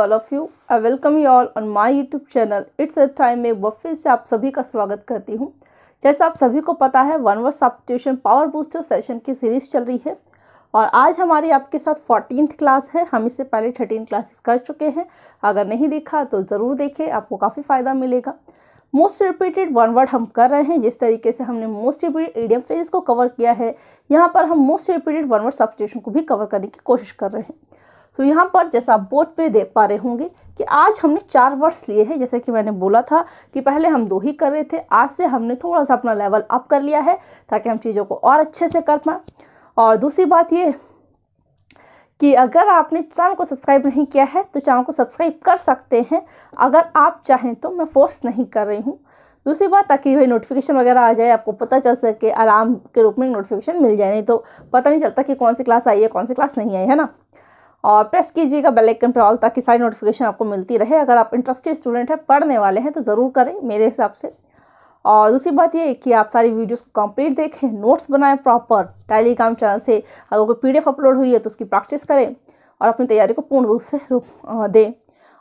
All of you I welcome you all on my YouTube channel it's a time में वह फिर से आप सभी का स्वागत करती हूँ जैसे आप सभी को पता है one word substitution power booster session की सीरीज चल रही है और आज हमारी आपके साथ फोर्टीन क्लास है हम इससे पहले थर्टीन क्लासेस कर चुके हैं अगर नहीं देखा तो ज़रूर देखें आपको काफ़ी फ़ायदा मिलेगा मोस्ट रिपीटेड वन वर्ड हम कर रहे हैं जिस तरीके से हमने मोस्ट रिपीटेड एडियम फ्रेज को कवर किया है यहाँ पर हम most repeated one word substitution को भी कवर करने की कोशिश कर रहे हैं तो यहाँ पर जैसा आप बोर्ड पे देख पा रहे होंगे कि आज हमने चार वर्ड्स लिए हैं जैसे कि मैंने बोला था कि पहले हम दो ही कर रहे थे आज से हमने थोड़ा सा अपना लेवल अप कर लिया है ताकि हम चीज़ों को और अच्छे से कर पाएँ और दूसरी बात ये कि अगर आपने चैनल को सब्सक्राइब नहीं किया है तो चैनल को सब्सक्राइब कर सकते हैं अगर आप चाहें तो मैं फोर्स नहीं कर रही हूँ दूसरी बात ताकि भाई नोटिफिकेशन वगैरह आ जाए आपको पता चल सके अलार्म के रूप में नोटिफिकेशन मिल जाए नहीं तो पता नहीं चलता कि कौन सी क्लास आई है कौन सी क्लास नहीं आई है ना और प्रेस कीजिएगा बेल आइकन पर ऑल ताकि सारी नोटिफिकेशन आपको मिलती रहे अगर आप इंटरेस्टेड स्टूडेंट हैं पढ़ने वाले हैं तो ज़रूर करें मेरे हिसाब से और दूसरी बात ये कि आप सारी वीडियोस को कंप्लीट देखें नोट्स बनाएं प्रॉपर टेलीग्राम चैनल से अगर कोई पीडीएफ अपलोड हुई है तो उसकी प्रैक्टिस करें और अपनी तैयारी को पूर्ण रूप से रूप दें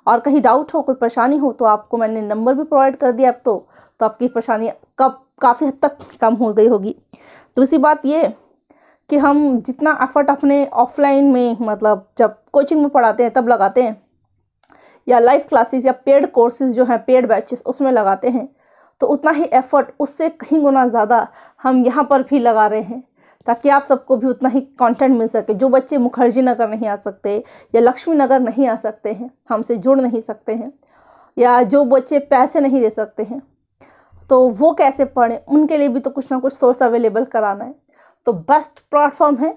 और कहीं डाउट हो कोई परेशानी हो तो आपको मैंने नंबर भी प्रोवाइड कर दिया अब तो, तो आपकी परेशानी कब काफ़ी हद तक कम हो गई होगी दूसरी बात ये कि हम जितना एफर्ट अपने ऑफलाइन में मतलब जब कोचिंग में पढ़ाते हैं तब लगाते हैं या लाइव क्लासेस या पेड कोर्सेज जो हैं पेड बैचेस उसमें लगाते हैं तो उतना ही एफर्ट उससे कहीं गुना ज़्यादा हम यहाँ पर भी लगा रहे हैं ताकि आप सबको भी उतना ही कंटेंट मिल सके जो बच्चे मुखर्जी नगर नहीं आ सकते या लक्ष्मी नगर नहीं आ सकते हैं हमसे जुड़ नहीं सकते हैं या जो बच्चे पैसे नहीं दे सकते हैं तो वो कैसे पढ़ें उनके लिए भी तो कुछ ना कुछ सोर्स अवेलेबल कराना है तो बेस्ट प्लेटफॉर्म है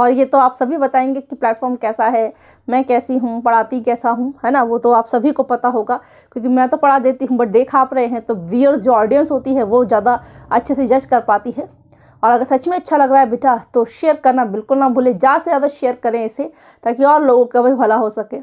और ये तो आप सभी बताएंगे कि प्लेटफॉर्म कैसा है मैं कैसी हूँ पढ़ाती कैसा हूँ है ना वो तो आप सभी को पता होगा क्योंकि मैं तो पढ़ा देती हूँ बट देख आप रहे हैं तो वियर जो ऑडियंस होती है वो ज़्यादा अच्छे से जज कर पाती है और अगर सच में अच्छा लग रहा है बेटा तो शेयर करना बिल्कुल ना भूलें ज़्यादा से ज़्यादा शेयर करें इसे ताकि और लोगों का भी भला हो सके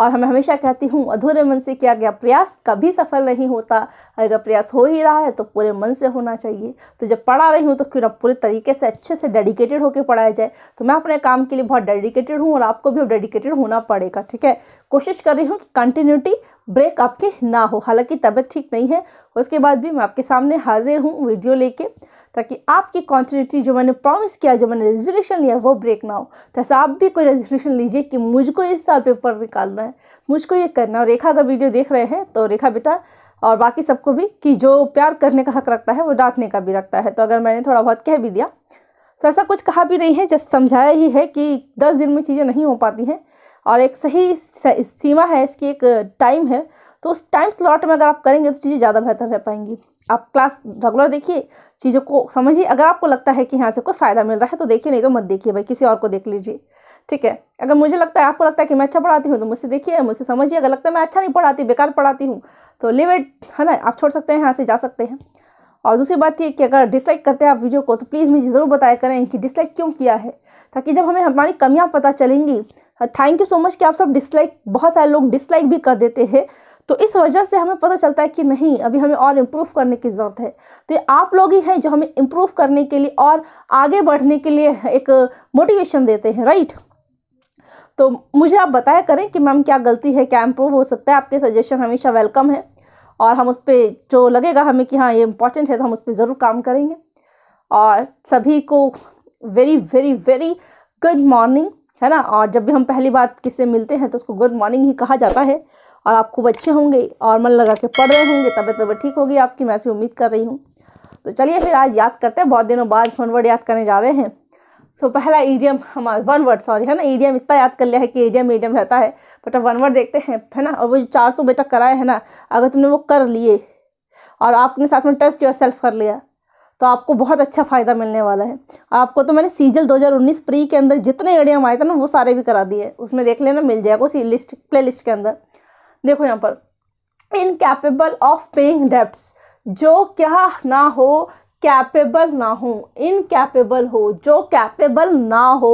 और हमें हमेशा कहती हूँ अधूरे मन से किया गया प्रयास कभी सफल नहीं होता अगर प्रयास हो ही रहा है तो पूरे मन से होना चाहिए तो जब पढ़ा रही हूँ तो क्यों ना पूरे तरीके से अच्छे से डेडिकेटेड होकर पढ़ाया जाए तो मैं अपने काम के लिए बहुत डेडिकेटेड हूँ और आपको भी डेडिकेटेड होना पड़ेगा ठीक है कोशिश कर रही हूँ कि कंटिन्यूटी ब्रेक आपके ना हो हालांकि तबीयत ठीक नहीं है उसके बाद भी मैं आपके सामने हाजिर हूँ वीडियो लेके ताकि आपकी कॉन्टिन्यूटी जो मैंने प्रॉमिस किया जो मैंने रेजोल्यूशन लिया वो ब्रेक ना हो तो ऐसा आप भी कोई रेजोल्यूशन लीजिए कि मुझको इस साल पेपर निकालना है मुझको ये करना है और रेखा अगर वीडियो देख रहे हैं तो रेखा बेटा और बाकी सबको भी कि जो प्यार करने का हक रखता है वो डांटने का भी रखता है तो अगर मैंने थोड़ा बहुत कह भी दिया तो ऐसा कुछ कहा भी नहीं है जस्ट समझाया ही है कि दस दिन में चीज़ें नहीं हो पाती हैं और एक सही सीमा है इसकी एक टाइम है तो उस टाइम स्लॉट में अगर आप करेंगे तो चीज़ें ज़्यादा बेहतर रह पाएंगी आप क्लास रेगुलर देखिए चीज़ों को समझिए अगर आपको लगता है कि यहाँ से कोई फ़ायदा मिल रहा है तो देखिए नहीं तो मत देखिए भाई किसी और को देख लीजिए ठीक है अगर मुझे लगता है आपको लगता है कि मैं अच्छा पढ़ाती हूँ तो मुझसे देखिए मुझसे समझिए अगर लगता है मैं अच्छा नहीं पढ़ाती बेकार पढ़ाती हूँ तो लिमिट है ना आप छोड़ सकते हैं यहाँ से जा सकते हैं और दूसरी बात ये कि अगर डिसलाइक करते हैं आप वीडियो को तो प्लीज़ मुझे ज़रूर बताया करें कि डिसलाइक क्यों किया है ताकि जब हमें हमारी कमियाँ पता चलेंगी थैंक यू सो मच कि आप सब डिसलाइक बहुत सारे लोग डिसलाइक भी कर देते हैं तो इस वजह से हमें पता चलता है कि नहीं अभी हमें और इम्प्रूव करने की ज़रूरत है तो आप लोग ही हैं जो हमें इम्प्रूव करने के लिए और आगे बढ़ने के लिए एक मोटिवेशन देते हैं राइट तो मुझे आप बताया करें कि मैम क्या गलती है क्या इम्प्रूव हो सकता है आपके सजेशन हमेशा वेलकम है और हम उस पर जो लगेगा हमें कि हाँ ये इम्पॉर्टेंट है तो हम उस पर ज़रूर काम करेंगे और सभी को very very very good morning है ना और जब भी हम पहली बार किससे मिलते हैं तो उसको गुड मॉर्निंग ही कहा जाता है और आप खूब अच्छे होंगे और मन लगा के पढ़ रहे होंगे तबीयत तबियत ठीक होगी आपकी मैं ऐसी उम्मीद कर रही हूँ तो चलिए फिर आज याद करते हैं बहुत दिनों बाद वन वर्ड याद करने जा रहे हैं सो so, पहला ईडियम हमारा वन वर्ड सॉरी है ना ईडियम इतना याद कर लिया है कि ईडियम मीडियम रहता है बट अब वन वर्ड देखते हैं है ना और वो जो चार सौ बेटा कराए है ना अगर तुमने वो कर लिए और आपने साथ में टेस्ट योर सेल्फ कर लिया तो आपको बहुत अच्छा फ़ायदा मिलने वाला है आपको तो मैंने सीजल 2019 प्री के अंदर जितने ईडियम आए थे ना वो सारे भी करा दिए उसमें देख लेना मिल जाएगा उसी लिस्ट प्ले लिस्ट के अंदर देखो यहाँ पर इनकेपेबल ऑफ पेइंग डेप्ट्स जो क्या ना हो कैपेबल ना हो इनकेपेबल हो जो कैपेबल ना हो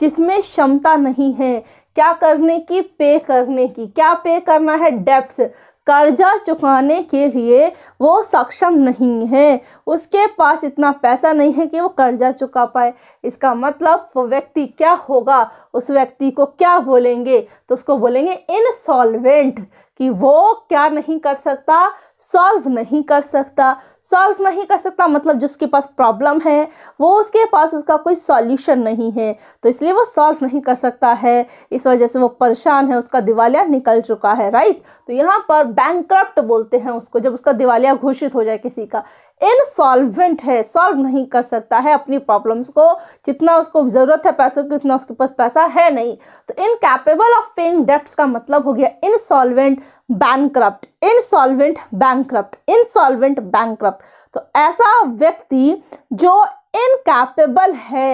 जिसमें क्षमता नहीं है क्या करने की पे करने की क्या पे करना है डेप्ट कर्जा चुकाने के लिए वो सक्षम नहीं है उसके पास इतना पैसा नहीं है कि वो कर्जा चुका पाए इसका मतलब वो व्यक्ति क्या होगा उस व्यक्ति को क्या बोलेंगे तो उसको बोलेंगे इनसॉल्वेंट कि वो क्या नहीं कर सकता सॉल्व नहीं कर सकता सॉल्व नहीं कर सकता मतलब जिसके पास प्रॉब्लम है वो उसके पास उसका कोई सॉल्यूशन नहीं है तो इसलिए वो सॉल्व नहीं कर सकता है इस वजह से वो परेशान है उसका दिवालिया निकल चुका है राइट तो यहाँ पर बैंक बोलते हैं उसको जब उसका दिवालिया घोषित हो जाए किसी का इनसॉल्वेंट है सॉल्व नहीं कर सकता है अपनी प्रॉब्लम्स को जितना उसको ज़रूरत है पैसों की उतना उसके पास पैसा है नहीं तो इनकैपेबल ऑफ पेइंग डेप्ट का मतलब हो गया insolvent bankrupt insolvent bankrupt insolvent bankrupt तो ऐसा व्यक्ति जो इनकैपेबल है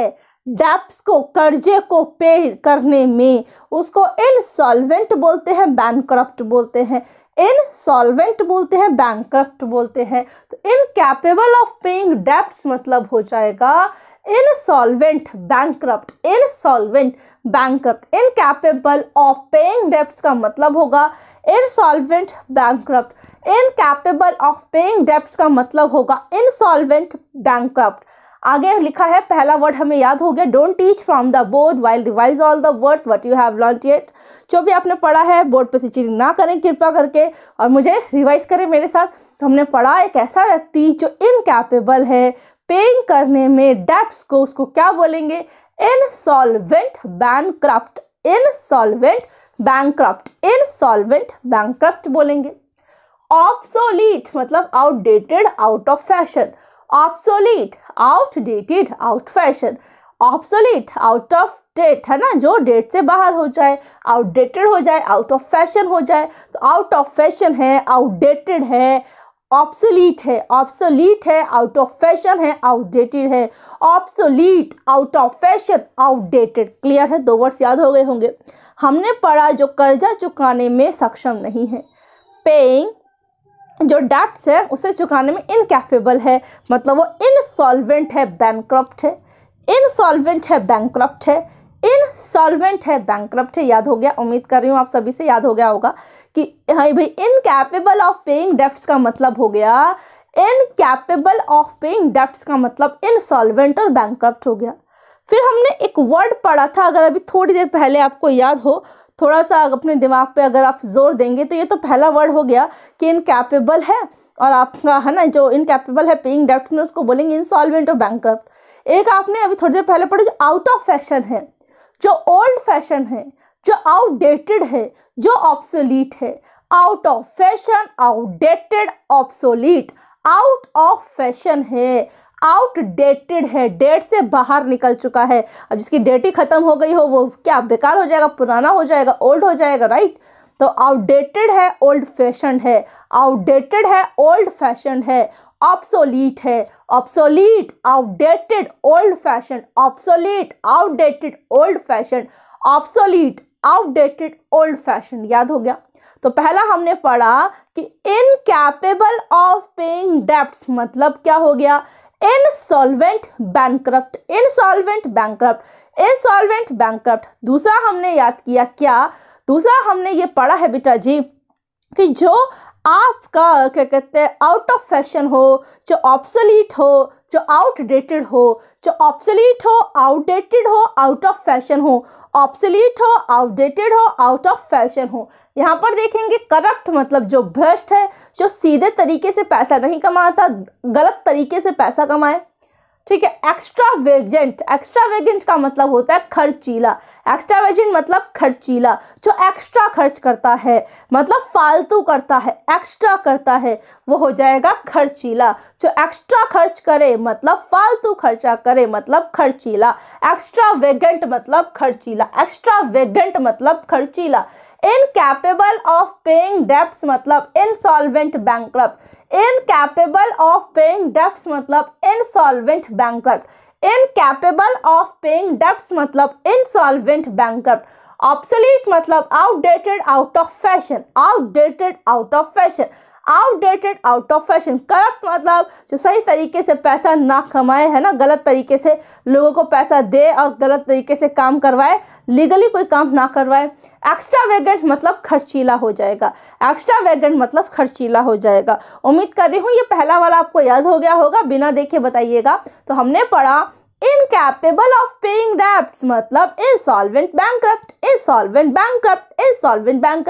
डेप्स को कर्जे को पे करने में उसको इनसॉल्वेंट बोलते हैं बैंक्रप्ट बोलते हैं इनसॉल्वेंट बोलते हैं बैंक्रप्ट बोलते हैं तो इनकैपेबल ऑफ पेइंग डेप्ट्स मतलब हो जाएगा insolvent bankrupt insolvent incapable of paying डेप्ट का मतलब होगा insolvent bankrupt capable of paying डेप्ट का मतलब होगा इनसॉल्वेंट बैंक्रप्ट आगे लिखा है पहला वर्ड हमें याद हो गया don't teach from the board while revise all the words what you have learn it जो भी आपने पढ़ा है बोर्ड पर टीचिंग ना करें कृपा करके और मुझे रिवाइज करें मेरे साथ तो हमने पढ़ा एक ऐसा व्यक्ति जो इनकैपेबल है पेइंग करने में डेप्स को उसको क्या बोलेंगे insolvent bankrupt insolvent bankrupt insolvent bankrupt बोलेंगे ऑप्सोलीट मतलब outdated out of fashion obsolete outdated out fashion obsolete out of date है ना जो डेट से बाहर हो जाए आउटडेटेड हो जाए आउट ऑफ फैशन हो जाए तो आउट ऑफ फैशन है आउटडेटेड है ऑप्सोलीट है ऑप्सोलीट है आउट ऑफ फैशन है आउटडेटेड है obsolete out of fashion outdated clear है दो वर्ड्स याद हो गए होंगे हमने पढ़ा जो कर्जा चुकाने में सक्षम नहीं है पेइंग जो डेप्ट्स है उसे चुकाने में इनकैपेबल है मतलब वो इनसॉल्वेंट है बैंक्रप्ट है इनसॉल्वेंट है बैंक्रप्ट है इनसॉल्वेंट है बैंक्रप्ट है याद हो गया उम्मीद कर रही हूँ आप सभी से याद हो गया होगा कि हाँ भाई इनकेपेबल ऑफ पेइंग डेप्ट्स का मतलब हो गया इनकेपेबल ऑफ पेइंग डेप्ट्स का मतलब इनसॉल्वेंट और बैंक हो गया फिर हमने एक वर्ड पढ़ा था अगर अभी थोड़ी देर पहले आपको याद हो थोड़ा सा अपने दिमाग पे अगर आप जोर देंगे तो ये तो पहला वर्ड हो गया कि इनकेपेबल है और आपका है ना जो इनकेपेबल है पेइंग डेप्ट में उसको बोलेंगे इंसॉल्वेंट और बैंक एक आपने अभी थोड़ी देर पहले पढ़ा जो आउट ऑफ फैशन है जो ओल्ड फैशन है जो आउटडेटेड है जो ऑप्सोलीट है out of fashion outdated obsolete out of fashion है आउटडेटेड है डेट से बाहर निकल चुका है अब जिसकी डेट ही ख़त्म हो गई हो वो क्या बेकार हो जाएगा पुराना हो जाएगा ओल्ड हो जाएगा राइट तो आउटडेटेड है ओल्ड फैशन है आउटडेटेड है ओल्ड फैशन है ऑप्सोलीट है obsolete outdated old fashion obsolete outdated old fashion obsolete outdated old fashion याद हो गया तो पहला हमने पढ़ा कि इनकैपेबल ऑफ पेइंग डेप्ट मतलब क्या हो गया insolvent bankrupt insolvent bankrupt insolvent bankrupt दूसरा हमने याद किया क्या दूसरा हमने ये पढ़ा है बेटा जी कि जो आपका क्या कहते हैं आउट ऑफ फैशन हो जो ऑप्सलीट हो जो आउटडेटेड हो जो ऑप्सलीट हो आउटडेटेड हो आउट ऑफ फैशन हो ऑप्सलीट हो आउटडेटेड हो आउट ऑफ फैशन हो यहाँ पर देखेंगे करप्ट मतलब जो भ्रष्ट है जो सीधे तरीके से पैसा नहीं कमाता गलत तरीके से पैसा कमाए ठीक है एक्स्ट्रावेजेंट एक्स्ट्रावेजेंट का मतलब होता है खर्चीला एक्स्ट्रावेजेंट मतलब खर्चीला जो एक्स्ट्रा खर्च करता है मतलब फालतू करता है एक्स्ट्रा करता है वो हो जाएगा खर्चीला जो एक्स्ट्रा खर्च करे मतलब फालतू खर्चा करे मतलब खर्चीला वेगेंट मतलब खर्चीला वेगेंट मतलब खर्चीला इनकैपेबल ऑफ पेइंग डेप्ट मतलब insolvent bank incapable of paying डेप्ट मतलब insolvent bank incapable of paying डेप्ट मतलब इनसॉल्वेंट बैंक ऑब्सोलीट मतलब outdated out of fashion outdated out of fashion outdated out of fashion corrupt मतलब जो सही तरीके से पैसा ना कमाए है ना गलत तरीके से लोगों को पैसा दे और गलत तरीके से काम करवाए लीगली कोई काम ना करवाए एक्स्ट्रा वेगेंट मतलब खर्चीला हो जाएगा एक्स्ट्रा वेगेंट मतलब खर्चीला हो जाएगा उम्मीद कर रही हूँ ये पहला वाला आपको याद हो गया होगा बिना देखे बताइएगा तो हमने पढ़ा इनकैपेबल ऑफ पेइंग डेप्ट मतलब solvent bank insolvent bank insolvent bank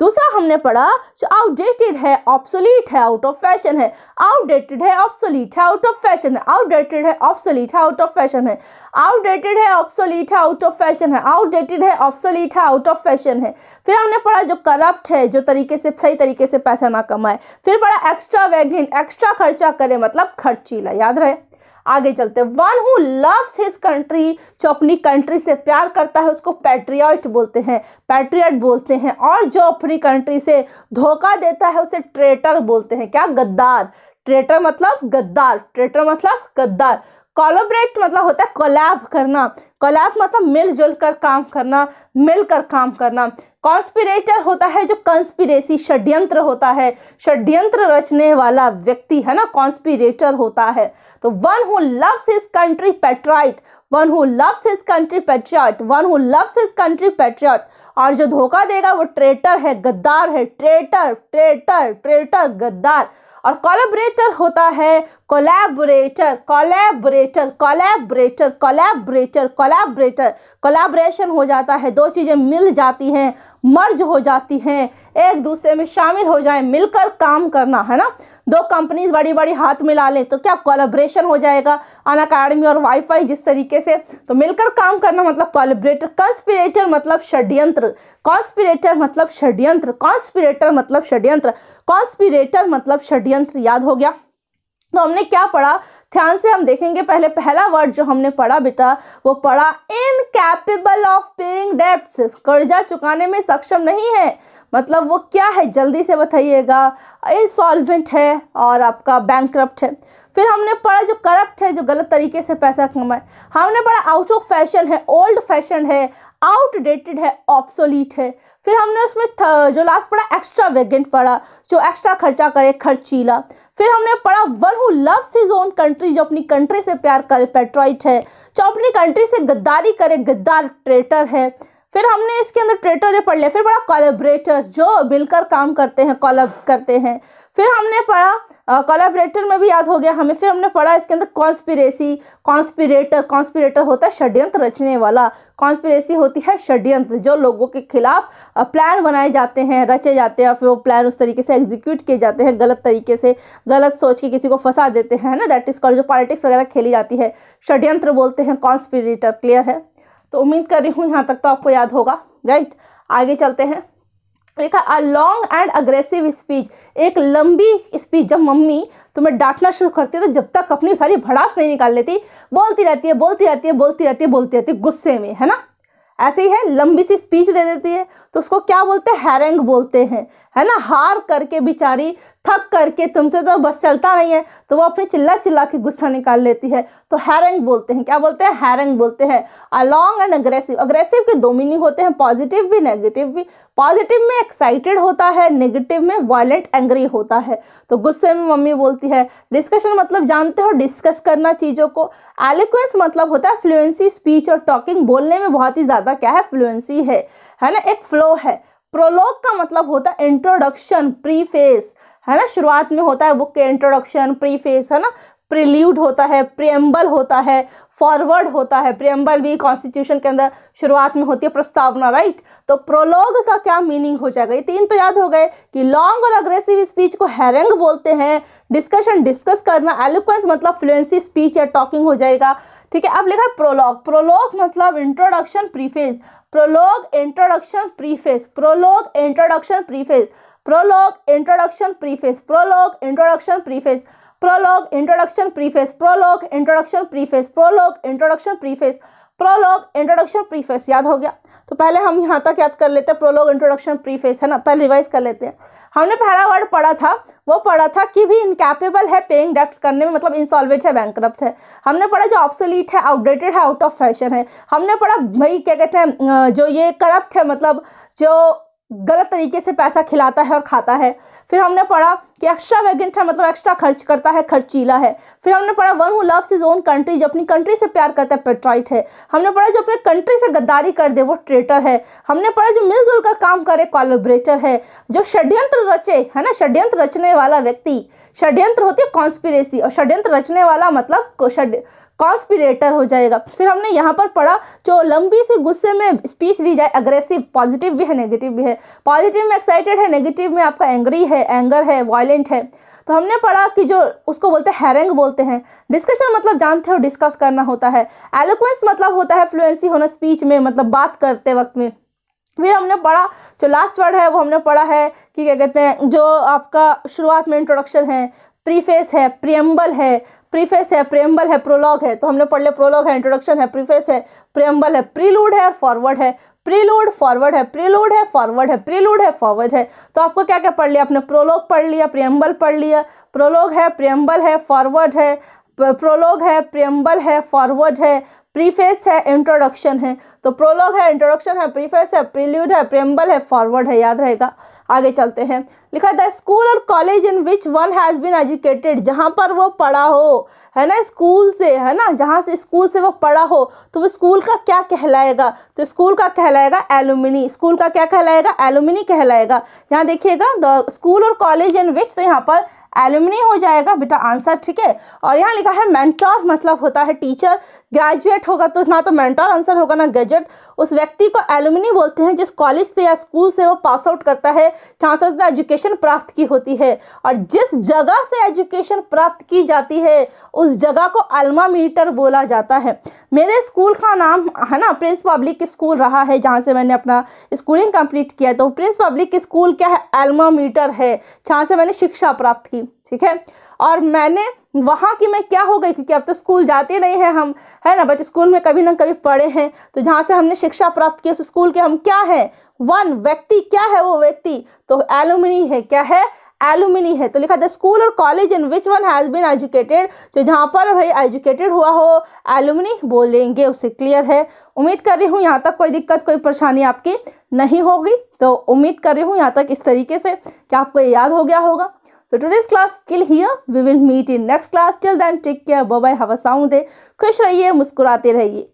दूसरा हमने पढ़ा जो आउटडेटेड है ऑप्सोलीट है आउट ऑफ फैशन है आउटडेटेड है ऑप्सोलीट है आउट ऑफ फैशन है आउटडेटेड है ऑप्सोलीट है आउट ऑफ फैशन है आउटडेटेड है ऑप्सोलीट है आउट ऑफ फैशन है आउटडेटेड है ऑप्सोलीट है आउट ऑफ फैशन है फिर हमने पढ़ा जो करप्ट है जो तरीके से सही तरीके से पैसा ना कमाए फिर पढ़ा एक्स्ट्रा वैगिन एक्स्ट्रा खर्चा करे मतलब खर्चीला याद रहे आगे चलते हैं one who loves his country जो अपनी कंट्री से प्यार करता है उसको पैट्रियट बोलते हैं पैट्रियट बोलते हैं और जो अपनी कंट्री से धोखा देता है उसे ट्रेटर बोलते हैं क्या गद्दार ट्रेटर मतलब गद्दार ट्रेटर मतलब गद्दार कोलोबरेट मतलब होता है कोलैब करना कोलैब मतलब मिलजुल कर काम करना मिलकर काम करना कॉन्स्पिरेटर होता है जो कंस्पिरेसी षड्यंत्र होता है षड्यंत्र रचने वाला व्यक्ति है ना कॉन्स्पिरेटर होता है तो one who loves his country patriot one who loves his country patriot one who loves his country patriot और जो धोखा देगा वो ट्रेटर है गद्दार है ट्रेटर ट्रेटर ट्रेटर गद्दार और कोलेबरेटर होता है collaborator collaborator collaborator collaborator collaborator collaboration हो जाता है दो चीज़ें मिल जाती हैं मर्ज हो जाती हैं एक दूसरे में शामिल हो जाएं मिलकर काम करना है ना दो कंपनीज बड़ी बड़ी हाथ मिला लें तो क्या कोलेब्रेशन हो जाएगा अन अकाडमी और वाईफाई जिस तरीके से तो मिलकर काम करना मतलब कोलेब्रेटर कॉन्स्पिरेटर मतलब षड्यंत्र कॉन्स्पिरेटर मतलब षड्यंत्र कॉन्स्पिरेटर मतलब षड्यंत्र कॉन्स्पिरेटर मतलब षड्यंत्र याद हो गया तो हमने क्या पढ़ा ध्यान से हम देखेंगे पहले पहला वर्ड जो हमने पढ़ा बेटा वो पढ़ा इनकैपेबल ऑफ पेइंग डेप्ट कर्जा चुकाने में सक्षम नहीं है मतलब वो क्या है जल्दी से बताइएगा इनसॉल्वेंट है और आपका बैंक है फिर हमने पढ़ा जो करप्ट है जो गलत तरीके से पैसा कमाए हमने पढ़ा आउट ऑफ फैशन है ओल्ड फैशन है आउटडेटेड है ऑप्सोलीट है फिर हमने उसमें जो लास्ट पढ़ा एक्स्ट्रा वेगेंट पढ़ा जो एक्स्ट्रा खर्चा करे खर्चीला फिर हमने पढ़ा one who loves his own country जो अपनी कंट्री से प्यार करे पेट्रॉइट है जो अपनी कंट्री से गद्दारी करे गद्दार ट्रेटर है फिर हमने इसके अंदर ट्रेटर ये पढ़ लिया फिर पढ़ा कोलेब्रेटर जो मिलकर काम करते हैं कॉलब करते हैं फिर हमने पढ़ा कोलाब्रेटर में भी याद हो गया हमें फिर हमने पढ़ा इसके अंदर कॉन्स्पिरेसी कॉन्स्पिरेटर कॉन्स्पिरेटर होता है षड्यंत्र रचने वाला कॉन्स्पिरेसी होती है षड्यंत्र जो लोगों के खिलाफ प्लान बनाए जाते हैं रचे जाते हैं फिर वो प्लान उस तरीके से एग्जीक्यूट किए जाते हैं गलत तरीके से गलत सोच के किसी को फंसा देते हैं ना दैट इज़ कॉल्ड जो पॉलिटिक्स वगैरह खेली जाती है षड्यंत्र बोलते हैं कॉन्स्पिरेटर क्लियर है तो उम्मीद कर रही हूँ यहाँ तक तो आपको याद होगा राइट आगे चलते हैं लिखा a long and aggressive speech एक लंबी स्पीच जब मम्मी तुम्हें डांटना शुरू करती है तो जब तक अपनी सारी भड़ास नहीं निकाल लेती बोलती रहती है बोलती रहती है बोलती रहती है बोलती रहती है गुस्से में है ना ऐसे ही है लंबी सी स्पीच दे देती है तो उसको क्या बोलते हैं हैरेंग बोलते हैं है ना हार करके बेचारी थक करके तुमसे तो बस चलता नहीं है तो वो अपने चिल्ला चिल्ला के गुस्सा निकाल लेती है तो हैरंग बोलते हैं क्या बोलते हैं हैरंग बोलते हैं अलॉन्ग एंड अग्रेसिव अग्रेसिव के दो मीनिंग होते हैं पॉजिटिव भी नेगेटिव भी पॉजिटिव में एक्साइटेड होता है नेगेटिव में वायलेंट एंग्री होता है तो गुस्से में मम्मी बोलती है डिस्कशन मतलब जानते हो डिस्कस करना चीज़ों को एलिक्वेंस मतलब होता है फ्लुएंसी स्पीच और टॉकिंग बोलने में बहुत ही ज़्यादा क्या है फ्लुएंसी है है ना एक फ्लो है प्रोलॉग का मतलब होता है इंट्रोडक्शन प्रीफेस है ना शुरुआत में होता है बुक के इंट्रोडक्शन प्रीफेस है ना प्रिल्यूड होता है प्रियम्बल होता है फॉरवर्ड होता है प्रियम्बल भी कॉन्स्टिट्यूशन के अंदर शुरुआत में होती है प्रस्तावना राइट तो प्रोलॉग का क्या मीनिंग हो जाएगा ये तीन तो याद हो गए कि लॉन्ग और अग्रेसिव स्पीच को हैरंग बोलते हैं डिस्कशन डिस्कस करना एलोक्वेंस मतलब फ्लुएंसी स्पीच या टॉकिंग हो जाएगा ठीक है अब लिखा है प्रोलॉग प्रोलॉग मतलब introduction preface prologue introduction preface prologue introduction preface prologue introduction preface prologue introduction preface prologue introduction preface prologue introduction preface prologue introduction preface prologue introduction preface याद हो गया तो पहले हम यहाँ तक याद कर लेते हैं प्रोलॉग इंट्रोडक्शन प्रीफेस है ना पहले रिवाइज कर लेते हैं हमने पहला वर्ड पढ़ा था वो पढ़ा था कि भी इनकेपेबल है पेइंग डेप्ट करने में मतलब इंसॉल्वेंट है बैंक है हमने पढ़ा जो ऑप्सोलीट है आउटडेटेड है आउट ऑफ फैशन है हमने पढ़ा भाई क्या कहते हैं जो ये करप्ट है मतलब जो गलत तरीके से पैसा खिलाता है और खाता है फिर हमने पढ़ा कि एक्स्ट्रा वेगेंट है मतलब एक्स्ट्रा खर्च करता है खर्चीला है फिर हमने पढ़ा one who loves his own country जो अपनी कंट्री से प्यार करता है पेट्राइट है हमने पढ़ा जो अपने कंट्री से गद्दारी कर दे वो ट्रेटर है हमने पढ़ा जो मिलजुल कर काम करे कॉलोब्रेटर है जो षड्यंत्र रचे है ना षड्यंत्र रचने वाला व्यक्ति षड्यंत्र होती है कॉन्स्पिरेसी और षड्यंत्र रचने वाला मतलब कॉन्स्पिरेटर हो जाएगा फिर हमने यहाँ पर पढ़ा जो लंबी सी गुस्से में स्पीच दी जाए अग्रेसिव पॉजिटिव भी है नेगेटिव भी है पॉजिटिव में एक्साइटेड है नेगेटिव में आपका एंग्री है एंगर है वायलेंट है तो हमने पढ़ा कि जो उसको बोलते हैं हैरेंग बोलते हैं डिस्कशन मतलब जानते हो डिस्कस करना होता है एलोक्वेंस मतलब होता है फ्लुएंसी होना स्पीच में मतलब बात करते वक्त में फिर हमने पढ़ा जो लास्ट वर्ड है वो हमने पढ़ा है कि क्या कहते हैं जो आपका शुरुआत में इंट्रोडक्शन है प्रीफेस है प्रियम्बल है प्रीफेस है प्रेम्बल है प्रोलॉग है तो हमने पढ़ लिया प्रोलॉग है इंट्रोडक्शन है प्रीफेस है प्रेम्बल है प्रीलूड है और फॉरवर्ड है प्रीलूड फॉरवर्ड है प्रीलूड है फॉरवर्ड है प्रीलूड है फॉरवर्ड है तो आपको क्या क्या पढ़ लिया आपने प्रोलॉग पढ़ लिया प्रेम्बल पढ़ लिया प्रोलॉग है प्रेम्बल है फॉरवर्ड है प्रोलॉग है प्रेम्बल है फॉरवर्ड है प्रीफेस है इंट्रोडक्शन है तो प्रोलॉग है इंट्रोडक्शन है प्रीफेस है प्रीलूड है प्रेम्बल है फॉरवर्ड है याद रहेगा आगे चलते हैं लिखा द स्कूल और college in which one has been educated जहाँ पर वो पढ़ा हो है ना स्कूल से है ना जहाँ से स्कूल से वो पढ़ा हो तो वो स्कूल का क्या कहलाएगा तो स्कूल का कहलाएगा एलुमिनी स्कूल का क्या कहलाएगा एलुमिनी कहलाएगा यहाँ देखिएगा द स्कूल और कॉलेज इन विच तो यहाँ पर एलुमिनी हो जाएगा बेटा आंसर ठीक है और यहाँ लिखा है मैंटॉर मतलब होता है टीचर ग्रेजुएट होगा तो ना तो मेंटोर आंसर होगा ना ग्रेजुएट उस व्यक्ति को एलुमिनी बोलते हैं जिस कॉलेज से या स्कूल से वो पास आउट करता है चांसेस द एजुकेशन प्राप्त की होती है और जिस जगह से एजुकेशन प्राप्त की जाती है उस जगह को अल्मा मीटर बोला जाता है मेरे स्कूल का नाम है ना प्रिंस पब्लिक स्कूल रहा है जहाँ से मैंने अपना स्कूलिंग कंप्लीट किया तो प्रिंस पब्लिक स्कूल क्या है एल्मा मीटर है जहाँ से मैंने शिक्षा प्राप्त की ठीक है और मैंने वहाँ की मैं क्या हो गई क्योंकि अब तो स्कूल जाते नहीं हैं हम है ना बट स्कूल में कभी ना कभी पढ़े हैं तो जहाँ से हमने शिक्षा प्राप्त की उस स्कूल के हम क्या हैं वन व्यक्ति क्या है वो व्यक्ति तो एलुमिनी है क्या है एलुमिनी है तो लिखा द स्कूल और college in which one has been educated जो जहाँ पर भाई एजुकेटेड हुआ हो एलुमिनी बोलेंगे उससे क्लियर है उम्मीद कर रही हूँ यहाँ तक कोई दिक्कत कोई परेशानी आपकी नहीं होगी तो उम्मीद कर रही हूँ यहाँ तक इस तरीके से कि आपको याद हो गया होगा So today's class till here. We will meet in next class. Till then, take care. Bye bye. Have a sound day. खुश रहिए मुस्कुराते रहिए